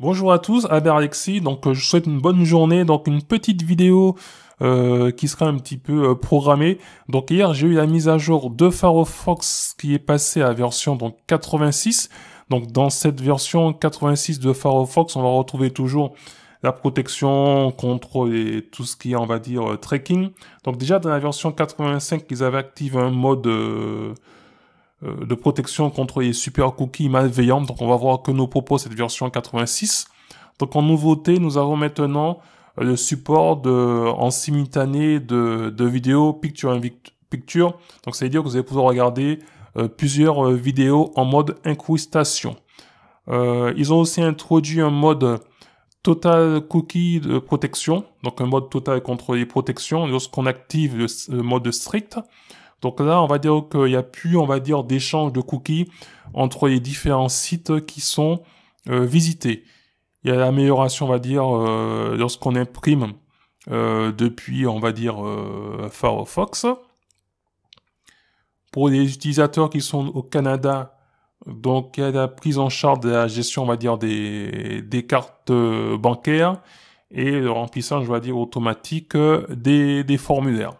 Bonjour à tous, Albert Alexis, donc euh, je souhaite une bonne journée, donc une petite vidéo euh, qui sera un petit peu euh, programmée. Donc hier j'ai eu la mise à jour de Firefox qui est passée à version donc 86. Donc dans cette version 86 de Firefox, on va retrouver toujours la protection, contrôle et tout ce qui est on va dire tracking. Donc déjà dans la version 85, ils avaient activé un mode euh, de protection contre les super cookies malveillants. Donc on va voir que nous propose cette version 86. Donc en nouveauté, nous avons maintenant euh, le support de, en simultané de, de vidéos picture in picture. Donc ça veut dire que vous allez pouvoir regarder euh, plusieurs vidéos en mode incrustation. Euh, ils ont aussi introduit un mode total cookie de protection, donc un mode total contre les protections lorsqu'on active le, le mode strict. Donc là, on va dire qu'il n'y a plus, on va dire, d'échange de cookies entre les différents sites qui sont euh, visités. Il y a l'amélioration, on va dire, euh, lorsqu'on imprime euh, depuis, on va dire, Firefox. Pour les utilisateurs qui sont au Canada, donc il y a la prise en charge de la gestion, on va dire, des, cartes bancaires et le remplissage, on va dire, automatique des formulaires.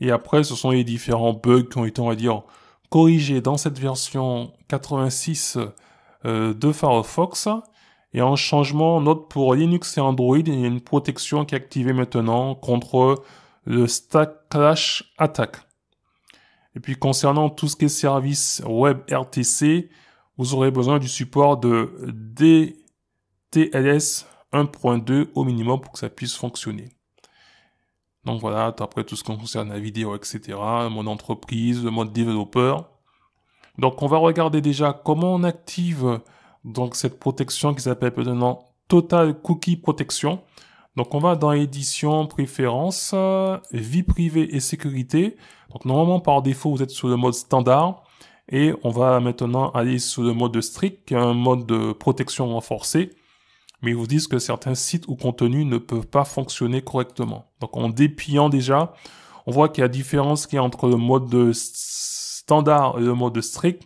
Et après, ce sont les différents bugs qui ont été, on va dire, corrigés dans cette version 86 euh, de Firefox. Et en changement, note pour Linux et Android, il y a une protection qui est activée maintenant contre le Stack Clash Attack. Et puis concernant tout ce qui est service web RTC, vous aurez besoin du support de DTLS 1.2 au minimum pour que ça puisse fonctionner. Donc voilà, après tout ce qui concerne la vidéo, etc., mon entreprise, le mode développeur. Donc on va regarder déjà comment on active donc cette protection qui s'appelle maintenant Total Cookie Protection. Donc on va dans édition, préférences, vie privée et sécurité. Donc normalement par défaut vous êtes sur le mode standard et on va maintenant aller sur le mode strict, un mode de protection renforcée mais ils vous disent que certains sites ou contenus ne peuvent pas fonctionner correctement. Donc en dépliant déjà, on voit qu'il y a différence qui entre le mode standard et le mode strict.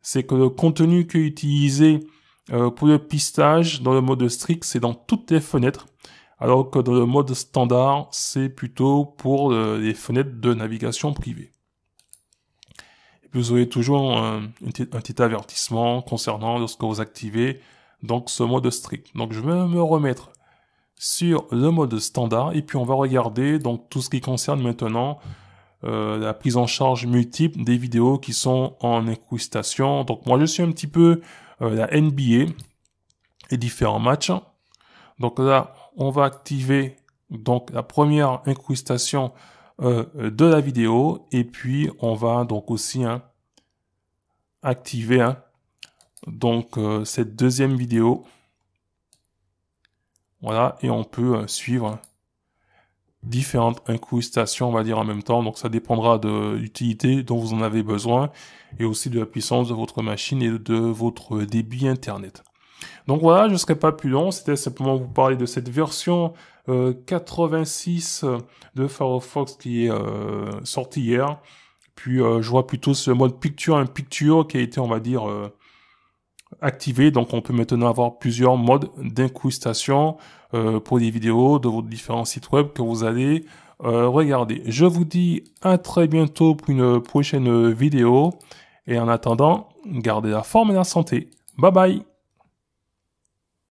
C'est que le contenu qui est utilisé euh, pour le pistage dans le mode strict, c'est dans toutes les fenêtres, alors que dans le mode standard, c'est plutôt pour euh, les fenêtres de navigation privée. vous aurez toujours euh, un petit avertissement concernant lorsque vous activez donc ce mode strict. Donc je vais me remettre sur le mode standard et puis on va regarder donc tout ce qui concerne maintenant euh, la prise en charge multiple des vidéos qui sont en incrustation. Donc moi je suis un petit peu euh, la NBA et différents matchs. Donc là on va activer donc la première incrustation euh, de la vidéo et puis on va donc aussi hein, activer hein, donc euh, cette deuxième vidéo. Voilà, et on peut euh, suivre différentes incrustations, on va dire, en même temps. Donc ça dépendra de l'utilité dont vous en avez besoin et aussi de la puissance de votre machine et de votre débit Internet. Donc voilà, je ne serai pas plus long. C'était simplement vous parler de cette version 86 euh, de Firefox qui est sortie hier. Puis je vois plutôt ce mode picture in picture qui a été, on va dire, activé. Donc on peut maintenant avoir plusieurs modes d'incrustation euh, pour les vidéos de vos différents sites web que vous allez euh, regarder. Je vous dis à très bientôt pour une prochaine vidéo. Et en attendant, gardez la forme et la santé. Bye bye